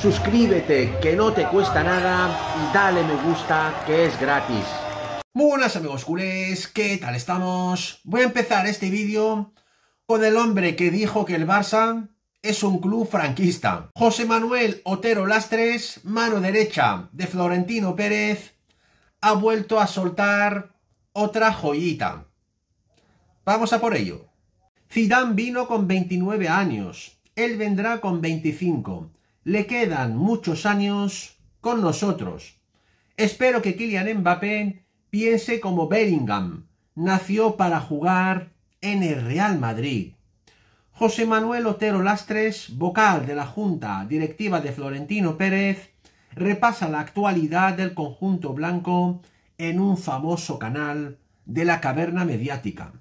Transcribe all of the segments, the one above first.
suscríbete que no te cuesta nada y dale me gusta que es gratis. Muy buenas amigos culés, ¿qué tal estamos? Voy a empezar este vídeo con el hombre que dijo que el Barça es un club franquista. José Manuel Otero Lastres, mano derecha de Florentino Pérez, ha vuelto a soltar otra joyita. Vamos a por ello. Zidane vino con 29 años, él vendrá con 25 le quedan muchos años con nosotros. Espero que Kylian Mbappé piense como Bellingham. Nació para jugar en el Real Madrid. José Manuel Otero Lastres, vocal de la Junta Directiva de Florentino Pérez, repasa la actualidad del conjunto blanco en un famoso canal de la caverna mediática.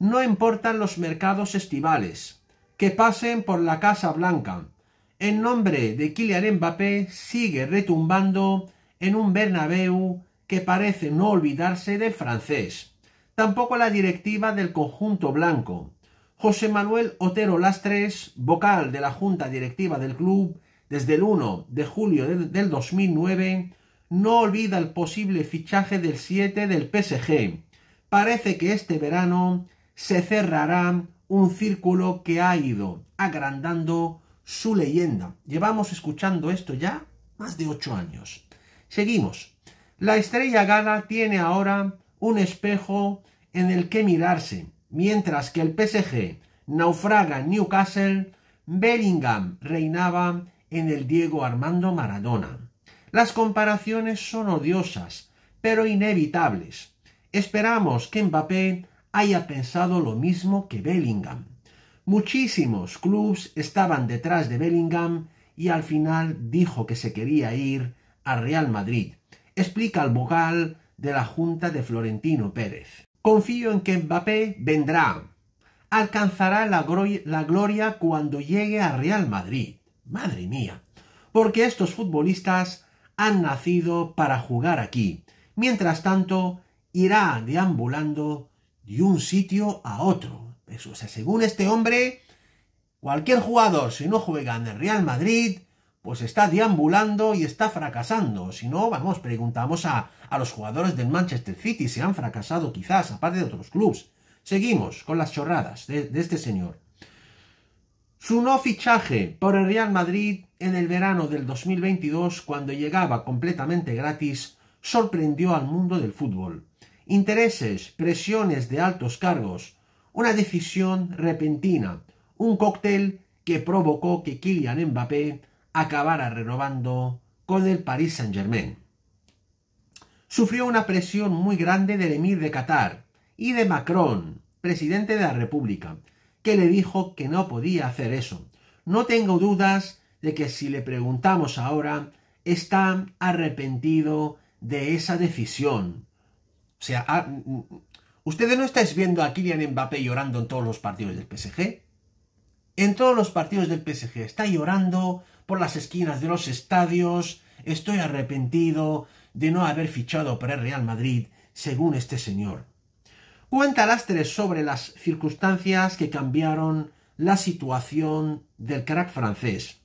No importan los mercados estivales, que pasen por la Casa Blanca, el nombre de Kylian Mbappé sigue retumbando en un Bernabéu que parece no olvidarse del francés. Tampoco la directiva del conjunto blanco. José Manuel Otero Lastres, vocal de la junta directiva del club desde el 1 de julio del 2009, no olvida el posible fichaje del 7 del PSG. Parece que este verano se cerrará un círculo que ha ido agrandando su leyenda. Llevamos escuchando esto ya más de ocho años. Seguimos. La estrella gana tiene ahora un espejo en el que mirarse, mientras que el PSG naufraga Newcastle, Bellingham reinaba en el Diego Armando Maradona. Las comparaciones son odiosas, pero inevitables. Esperamos que Mbappé haya pensado lo mismo que Bellingham. Muchísimos clubs estaban detrás de Bellingham y al final dijo que se quería ir a Real Madrid, explica el vocal de la Junta de Florentino Pérez. Confío en que Mbappé vendrá. Alcanzará la, la gloria cuando llegue a Real Madrid. Madre mía. Porque estos futbolistas han nacido para jugar aquí. Mientras tanto, irá deambulando de un sitio a otro según este hombre, cualquier jugador, si no juega en el Real Madrid, pues está deambulando y está fracasando. Si no, vamos, preguntamos a, los jugadores del Manchester City si han fracasado quizás, aparte de otros clubes. Seguimos con las chorradas de, de este señor. Su no fichaje por el Real Madrid en el verano del 2022, cuando llegaba completamente gratis, sorprendió al mundo del fútbol. Intereses, presiones de altos cargos, una decisión repentina, un cóctel que provocó que Kylian Mbappé acabara renovando con el Paris Saint-Germain. Sufrió una presión muy grande del emir de Qatar y de Macron, presidente de la República, que le dijo que no podía hacer eso. No tengo dudas de que si le preguntamos ahora, está arrepentido de esa decisión. O sea, ¿Ustedes no estáis viendo a Kylian Mbappé llorando en todos los partidos del PSG? En todos los partidos del PSG está llorando por las esquinas de los estadios, estoy arrepentido de no haber fichado por el Real Madrid, según este señor. Cuenta tres sobre las circunstancias que cambiaron la situación del crack francés.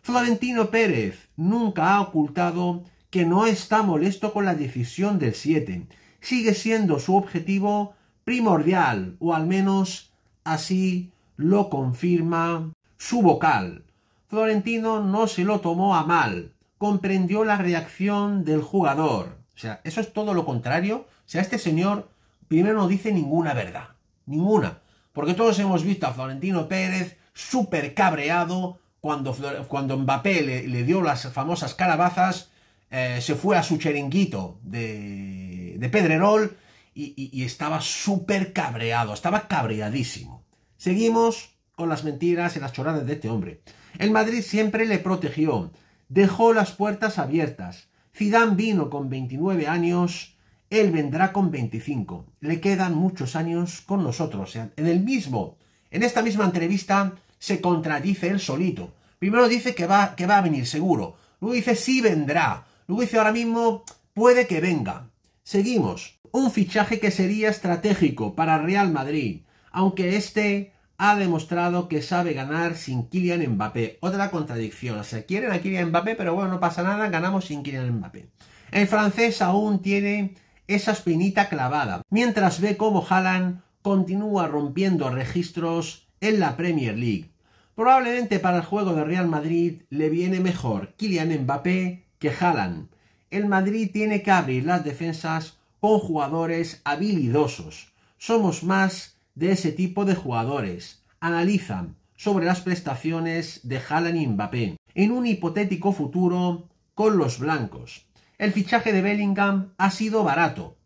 Florentino Pérez nunca ha ocultado que no está molesto con la decisión del 7, sigue siendo su objetivo primordial, o al menos así lo confirma su vocal. Florentino no se lo tomó a mal, comprendió la reacción del jugador. O sea, eso es todo lo contrario. O sea, este señor primero no dice ninguna verdad, ninguna. Porque todos hemos visto a Florentino Pérez súper cabreado cuando, cuando Mbappé le, dio las famosas calabazas, eh, se fue a su cheringuito de de Pedrerol y, estaba súper cabreado, estaba cabreadísimo. Seguimos con las mentiras y las choradas de este hombre. El Madrid siempre le protegió, dejó las puertas abiertas. Zidane vino con 29 años, él vendrá con 25. Le quedan muchos años con nosotros. en el mismo, en esta misma entrevista se contradice él solito. Primero dice que va, que va a venir seguro, luego dice sí vendrá, luego dice ahora mismo puede que venga. Seguimos. Un fichaje que sería estratégico para Real Madrid, aunque este ha demostrado que sabe ganar sin Kylian Mbappé. Otra contradicción. Se quieren a Kylian Mbappé, pero bueno, no pasa nada, ganamos sin Kylian Mbappé. El francés aún tiene esa espinita clavada, mientras ve cómo Haaland continúa rompiendo registros en la Premier League. Probablemente para el juego de Real Madrid le viene mejor Kylian Mbappé que Haaland el Madrid tiene que abrir las defensas con jugadores habilidosos. Somos más de ese tipo de jugadores. Analizan sobre las prestaciones de Haaland y Mbappé en un hipotético futuro con los blancos. El fichaje de Bellingham ha sido barato.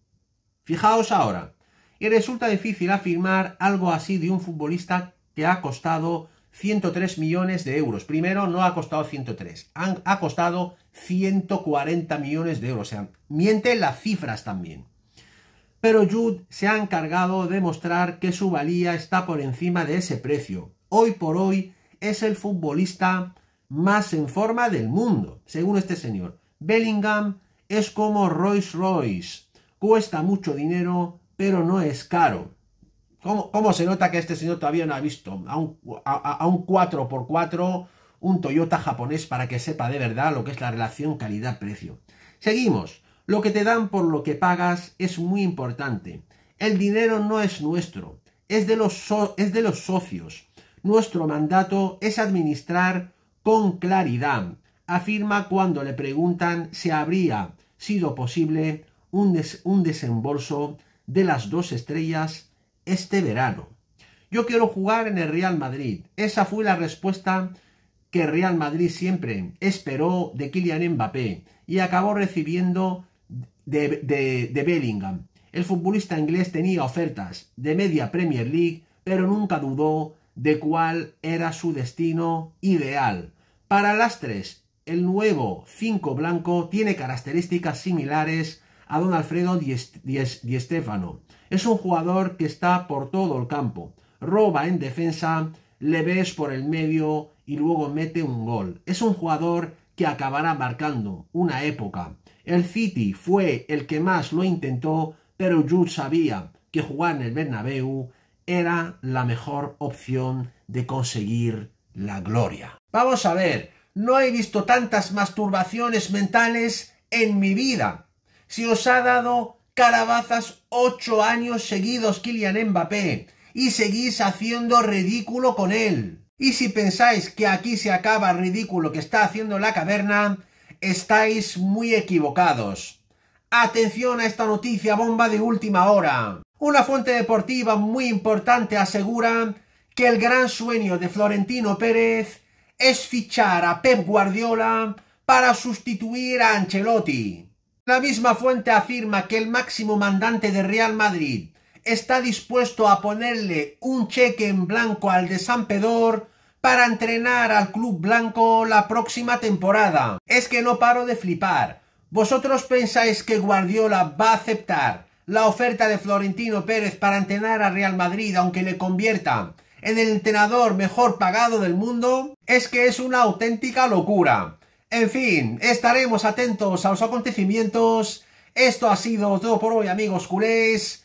Fijaos ahora. Y resulta difícil afirmar algo así de un futbolista que ha costado 103 millones de euros. Primero, no ha costado 103, ha costado 140 millones de euros. O sea, miente las cifras también. Pero Jude se ha encargado de mostrar que su valía está por encima de ese precio. Hoy por hoy es el futbolista más en forma del mundo, según este señor. Bellingham es como Rolls Royce. Cuesta mucho dinero, pero no es caro. ¿Cómo, se nota que este señor todavía no ha visto? A un, a un 4x4 un Toyota japonés para que sepa de verdad lo que es la relación calidad-precio. Seguimos. Lo que te dan por lo que pagas es muy importante. El dinero no es nuestro, es de los, es de los socios. Nuestro mandato es administrar con claridad, afirma cuando le preguntan si habría sido posible un, un desembolso de las dos estrellas este verano. Yo quiero jugar en el Real Madrid. Esa fue la respuesta Real Madrid siempre esperó de Kylian Mbappé y acabó recibiendo de, Bellingham. El futbolista inglés tenía ofertas de media Premier League, pero nunca dudó de cuál era su destino ideal. Para las tres, el nuevo cinco blanco tiene características similares a don Alfredo y Es un jugador que está por todo el campo, roba en defensa, le ves por el medio y luego mete un gol. Es un jugador que acabará marcando una época. El City fue el que más lo intentó, pero Jude sabía que jugar en el Bernabéu era la mejor opción de conseguir la gloria. Vamos a ver, no he visto tantas masturbaciones mentales en mi vida. Si os ha dado calabazas ocho años seguidos Kylian Mbappé y seguís haciendo ridículo con él. Y si pensáis que aquí se acaba el ridículo que está haciendo la caverna, estáis muy equivocados. Atención a esta noticia bomba de última hora. Una fuente deportiva muy importante asegura que el gran sueño de Florentino Pérez es fichar a Pep Guardiola para sustituir a Ancelotti. La misma fuente afirma que el máximo mandante de Real Madrid, está dispuesto a ponerle un cheque en blanco al de San Pedor para entrenar al club blanco la próxima temporada. Es que no paro de flipar. ¿Vosotros pensáis que Guardiola va a aceptar la oferta de Florentino Pérez para entrenar a Real Madrid aunque le convierta en el entrenador mejor pagado del mundo? Es que es una auténtica locura. En fin, estaremos atentos a los acontecimientos. Esto ha sido todo por hoy amigos culés.